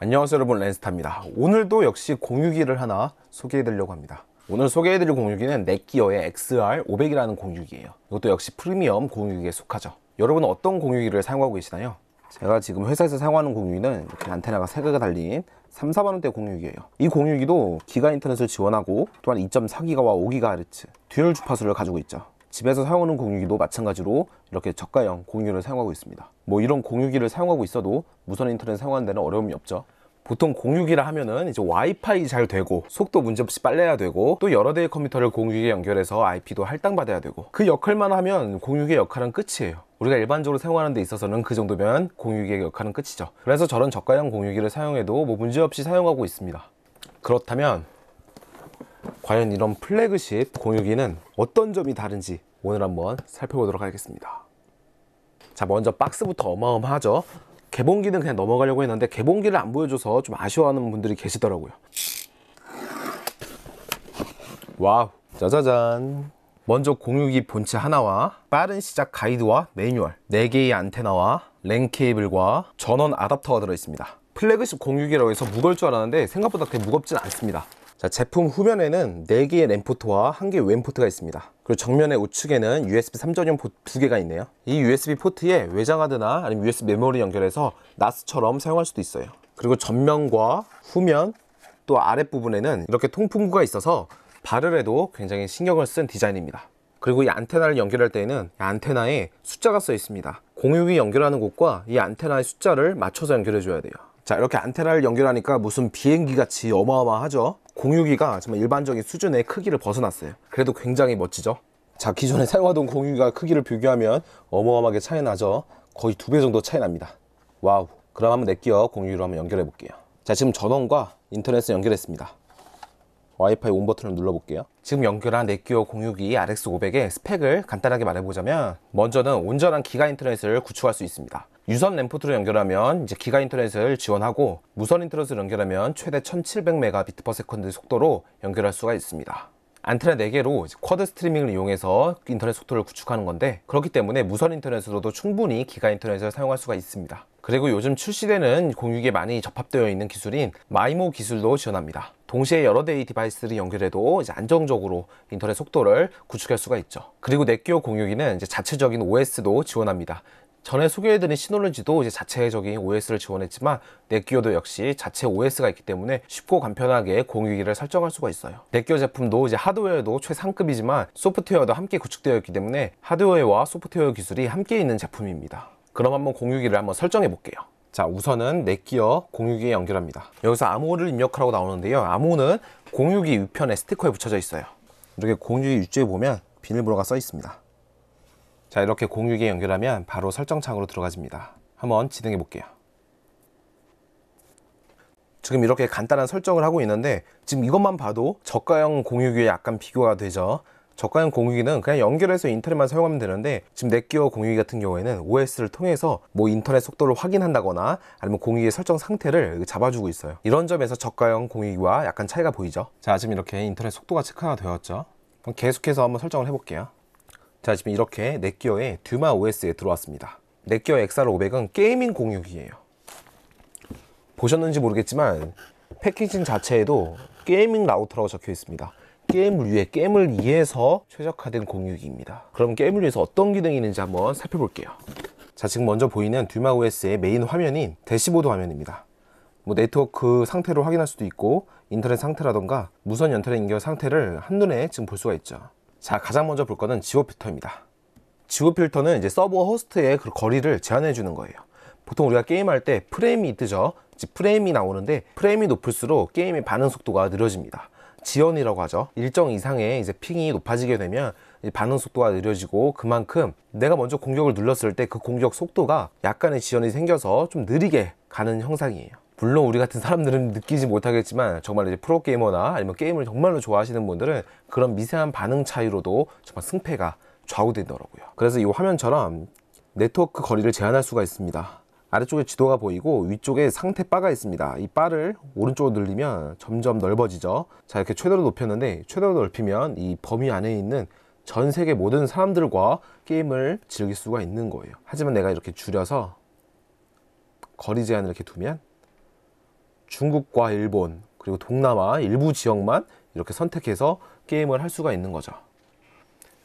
안녕하세요 여러분 렌스타입니다 오늘도 역시 공유기를 하나 소개해 드리려고 합니다 오늘 소개해 드릴 공유기는 넷기어의 XR500이라는 공유기예요 이것도 역시 프리미엄 공유기에 속하죠 여러분은 어떤 공유기를 사용하고 계시나요? 제가 지금 회사에서 사용하는 공유기는 이렇게 안테나가 3개가 달린 3, 4만원대 공유기예요 이 공유기도 기가 인터넷을 지원하고 또한 2.4기가와 5기가헤르츠 듀얼 주파수를 가지고 있죠 집에서 사용하는 공유기도 마찬가지로 이렇게 저가형 공유를 사용하고 있습니다 뭐 이런 공유기를 사용하고 있어도 무선 인터넷 사용하는 데는 어려움이 없죠 보통 공유기라 하면은 이제 와이파이 잘 되고 속도 문제없이 빨래야 되고 또 여러 대의 컴퓨터를 공유기에 연결해서 IP도 할당받아야 되고 그 역할만 하면 공유기의 역할은 끝이에요 우리가 일반적으로 사용하는 데 있어서는 그 정도면 공유기의 역할은 끝이죠 그래서 저런 저가형 공유기를 사용해도 뭐 문제없이 사용하고 있습니다 그렇다면 과연 이런 플래그십 공유기는 어떤 점이 다른지 오늘 한번 살펴보도록 하겠습니다 자 먼저 박스부터 어마어마하죠 개봉기는 그냥 넘어가려고 했는데 개봉기를 안 보여줘서 좀 아쉬워하는 분들이 계시더라고요 와우 짜자잔 먼저 공유기 본체 하나와 빠른 시작 가이드와 매뉴얼 4개의 안테나와 랜 케이블과 전원 아답터가 들어있습니다 플래그십 공유기라고 해서 무거울 줄 알았는데 생각보다 그렇게 무겁진 않습니다 자, 제품 후면에는 4개의 램포트와 1개의 웬포트가 있습니다. 그리고 정면의 우측에는 USB 3.0 포트 2개가 있네요. 이 USB 포트에 외장하드나 아니면 USB 메모리 연결해서 나스처럼 사용할 수도 있어요. 그리고 전면과 후면 또 아랫부분에는 이렇게 통풍구가 있어서 발을 해도 굉장히 신경을 쓴 디자인입니다. 그리고 이 안테나를 연결할 때에는 이 안테나에 숫자가 써 있습니다. 공유기 연결하는 곳과 이 안테나의 숫자를 맞춰서 연결해 줘야 돼요. 자 이렇게 안테나를 연결하니까 무슨 비행기 같이 어마어마하죠 공유기가 정말 일반적인 수준의 크기를 벗어났어요 그래도 굉장히 멋지죠 자 기존에 사용하던 공유기가 크기를 비교하면 어마어마하게 차이 나죠 거의 두 배 정도 차이 납니다 와우 그럼 한번 낼게요 공유기로 한번 연결해 볼게요 자 지금 전원과 인터넷을 연결했습니다 와이파이 온 버튼을 눌러볼게요 지금 연결한 넷기어 공유기 RX500의 스펙을 간단하게 말해보자면 먼저는 온전한 기가 인터넷을 구축할 수 있습니다 유선 램포트로 연결하면 이제 기가 인터넷을 지원하고 무선 인터넷을 연결하면 최대 1700Mbps 속도로 연결할 수가 있습니다. 안테나 4개로 쿼드 스트리밍을 이용해서 인터넷 속도를 구축하는 건데 그렇기 때문에 무선 인터넷으로도 충분히 기가 인터넷을 사용할 수가 있습니다. 그리고 요즘 출시되는 공유기에 많이 접합되어 있는 기술인 마이모 기술도 지원합니다. 동시에 여러 대의 디바이스를 연결해도 이제 안정적으로 인터넷 속도를 구축할 수가 있죠. 그리고 넷기어 공유기는 이제 자체적인 OS도 지원합니다. 전에 소개해드린 시놀로지도 이제 자체적인 OS를 지원했지만 넷기어도 역시 자체 OS가 있기 때문에 쉽고 간편하게 공유기를 설정할 수가 있어요. 넷기어 제품도 이제 하드웨어도 최상급이지만 소프트웨어도 함께 구축되어 있기 때문에 하드웨어와 소프트웨어 기술이 함께 있는 제품입니다. 그럼 한번 공유기를 한번 설정해 볼게요. 자 우선은 넷기어 공유기에 연결합니다. 여기서 암호를 입력하라고 나오는데요. 암호는 공유기 위편에 스티커에 붙여져 있어요. 이렇게 공유기 위쪽에 보면 비닐번호가써 있습니다. 자 이렇게 공유기에 연결하면 바로 설정창으로 들어가집니다 한번 진행해 볼게요 지금 이렇게 간단한 설정을 하고 있는데 지금 이것만 봐도 저가형 공유기에 약간 비교가 되죠 저가형 공유기는 그냥 연결해서 인터넷만 사용하면 되는데 지금 넷기어 공유기 같은 경우에는 OS를 통해서 뭐 인터넷 속도를 확인한다거나 아니면 공유기의 설정 상태를 잡아주고 있어요 이런 점에서 저가형 공유기와 약간 차이가 보이죠 자 지금 이렇게 인터넷 속도가 체크가 되었죠 그럼 계속해서 한번 설정을 해볼게요 자 지금 이렇게 넷기어의 듀마 OS에 들어왔습니다 넷기어 XR500은 게이밍 공유기예요 보셨는지 모르겠지만 패키징 자체에도 게이밍 라우터라고 적혀 있습니다 게임을 위해 게임을 위해서 최적화된 공유기입니다 그럼 게임을 위해서 어떤 기능이 있는지 한번 살펴볼게요 자 지금 먼저 보이는 듀마 OS의 메인 화면인 대시보드 화면입니다 뭐 네트워크 상태를 확인할 수도 있고 인터넷 상태라던가 무선 연결 인 상태를 한눈에 지금 볼 수가 있죠 자 가장 먼저 볼 거는 지오 필터입니다 지오 필터는 이제 서버 호스트의 그 거리를 제한해 주는 거예요 보통 우리가 게임할 때 프레임이 뜨죠 프레임이 나오는데 프레임이 높을수록 게임의 반응 속도가 느려집니다 지연이라고 하죠 일정 이상의 이제 핑이 높아지게 되면 반응 속도가 느려지고 그만큼 내가 먼저 공격을 눌렀을 때 그 공격 속도가 약간의 지연이 생겨서 좀 느리게 가는 형상이에요 물론 우리 같은 사람들은 느끼지 못하겠지만 정말 이제 프로게이머나 아니면 게임을 정말로 좋아하시는 분들은 그런 미세한 반응 차이로도 정말 승패가 좌우되더라고요 그래서 이 화면처럼 네트워크 거리를 제한할 수가 있습니다 아래쪽에 지도가 보이고 위쪽에 상태 바가 있습니다 이 바를 오른쪽으로 늘리면 점점 넓어지죠 자 이렇게 최대로 높였는데 최대로 넓히면 이 범위 안에 있는 전 세계 모든 사람들과 게임을 즐길 수가 있는 거예요 하지만 내가 이렇게 줄여서 거리 제한을 이렇게 두면 중국과 일본 그리고 동남아 일부 지역만 이렇게 선택해서 게임을 할 수가 있는 거죠.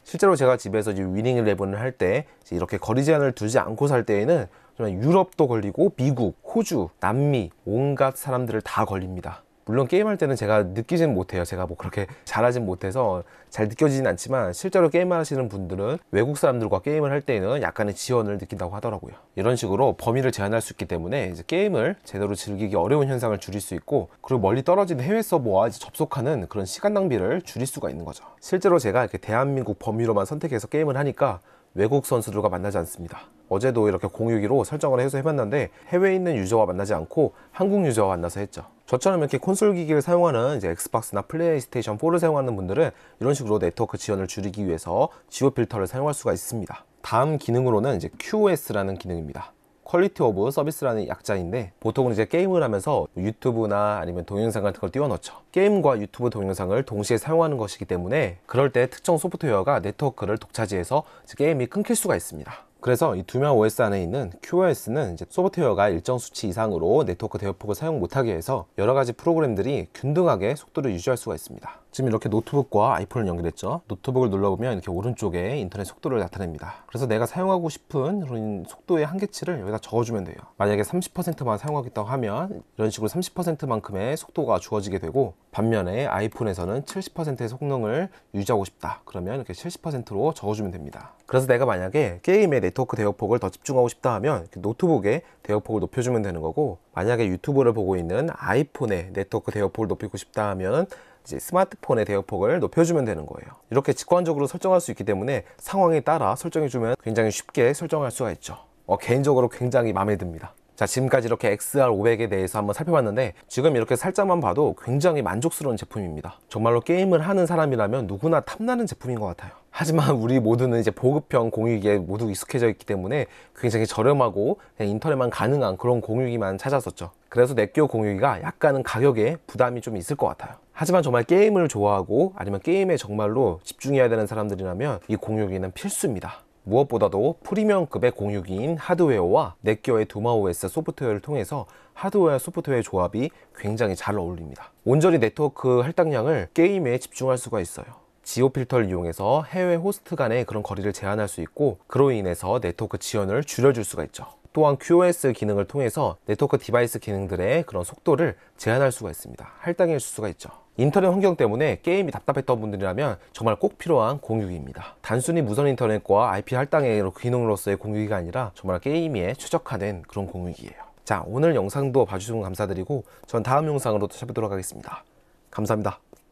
실제로 제가 집에서 이제 위닝 레븐을 할 때 이렇게 거리 제한을 두지 않고 살 때에는 유럽도 걸리고 미국, 호주, 남미 온갖 사람들을 다 걸립니다. 물론 게임할 때는 제가 느끼진 못해요 제가 뭐 그렇게 잘하진 못해서 잘 느껴지진 않지만 실제로 게임하시는 분들은 외국 사람들과 게임을 할 때에는 약간의 지원을 느낀다고 하더라고요 이런 식으로 범위를 제한할 수 있기 때문에 이제 게임을 제대로 즐기기 어려운 현상을 줄일 수 있고 그리고 멀리 떨어진 해외 서버와 뭐 접속하는 그런 시간 낭비를 줄일 수가 있는 거죠 실제로 제가 이렇게 대한민국 범위로만 선택해서 게임을 하니까 외국 선수들과 만나지 않습니다 어제도 이렇게 공유기로 설정을 해서 해봤는데 해외에 있는 유저와 만나지 않고 한국 유저와 만나서 했죠 저처럼 이렇게 콘솔 기기를 사용하는 이제 엑스박스나 플레이스테이션 4를 사용하는 분들은 이런 식으로 네트워크 지연을 줄이기 위해서 지오 필터를 사용할 수가 있습니다 다음 기능으로는 이제 QoS라는 기능입니다 퀄리티 오브 서비스라는 약자인데 보통은 이제 게임을 하면서 유튜브나 아니면 동영상 같은 걸 띄워넣죠 게임과 유튜브 동영상을 동시에 사용하는 것이기 때문에 그럴 때 특정 소프트웨어가 네트워크를 독차지해서 게임이 끊길 수가 있습니다 그래서 이 두 명 OS 안에 있는 QoS는 이제 소프트웨어가 일정 수치 이상으로 네트워크 대역폭을 사용 못하게 해서 여러 가지 프로그램들이 균등하게 속도를 유지할 수가 있습니다. 지금 이렇게 노트북과 아이폰을 연결했죠 노트북을 눌러보면 이렇게 오른쪽에 인터넷 속도를 나타냅니다 그래서 내가 사용하고 싶은 이런 속도의 한계치를 여기다 적어주면 돼요 만약에 30%만 사용하겠다고 하면 이런 식으로 30%만큼의 속도가 주어지게 되고 반면에 아이폰에서는 70%의 성능을 유지하고 싶다 그러면 이렇게 70%로 적어주면 됩니다 그래서 내가 만약에 게임의 네트워크 대역폭을 더 집중하고 싶다 하면 노트북에 대역폭을 높여주면 되는 거고 만약에 유튜브를 보고 있는 아이폰의 네트워크 대역폭을 높이고 싶다 하면 이제 스마트폰의 대역폭을 높여주면 되는 거예요 이렇게 직관적으로 설정할 수 있기 때문에 상황에 따라 설정해주면 굉장히 쉽게 설정할 수가 있죠 어, 개인적으로 굉장히 마음에 듭니다 자 지금까지 이렇게 XR500에 대해서 한번 살펴봤는데 지금 이렇게 살짝만 봐도 굉장히 만족스러운 제품입니다 정말로 게임을 하는 사람이라면 누구나 탐나는 제품인 것 같아요 하지만 우리 모두는 이제 보급형 공유기에 모두 익숙해져 있기 때문에 굉장히 저렴하고 인터넷만 가능한 그런 공유기만 찾았었죠 그래서 넷교 공유기가 약간은 가격에 부담이 좀 있을 것 같아요 하지만 정말 게임을 좋아하고 아니면 게임에 정말로 집중해야 되는 사람들이라면 이 공유기는 필수입니다 무엇보다도 프리미엄급의 공유기인 하드웨어와 넷기어의 두마OS 소프트웨어를 통해서 하드웨어 소프트웨어의 조합이 굉장히 잘 어울립니다. 온전히 네트워크 할당량을 게임에 집중할 수가 있어요. 지오 필터를 이용해서 해외 호스트 간의 그런 거리를 제한할 수 있고 그로 인해서 네트워크 지연을 줄여줄 수가 있죠. 또한 QoS 기능을 통해서 네트워크 디바이스 기능들의 그런 속도를 제한할 수가 있습니다. 할당해 줄 수가 있죠. 인터넷 환경 때문에 게임이 답답했던 분들이라면 정말 꼭 필요한 공유기입니다. 단순히 무선 인터넷과 IP 할당의 기능으로서의 공유기가 아니라 정말 게임에 최적화된 그런 공유기예요. 자 오늘 영상도 봐주시면 감사드리고 전 다음 영상으로 또 찾아뵙도록 하겠습니다. 감사합니다.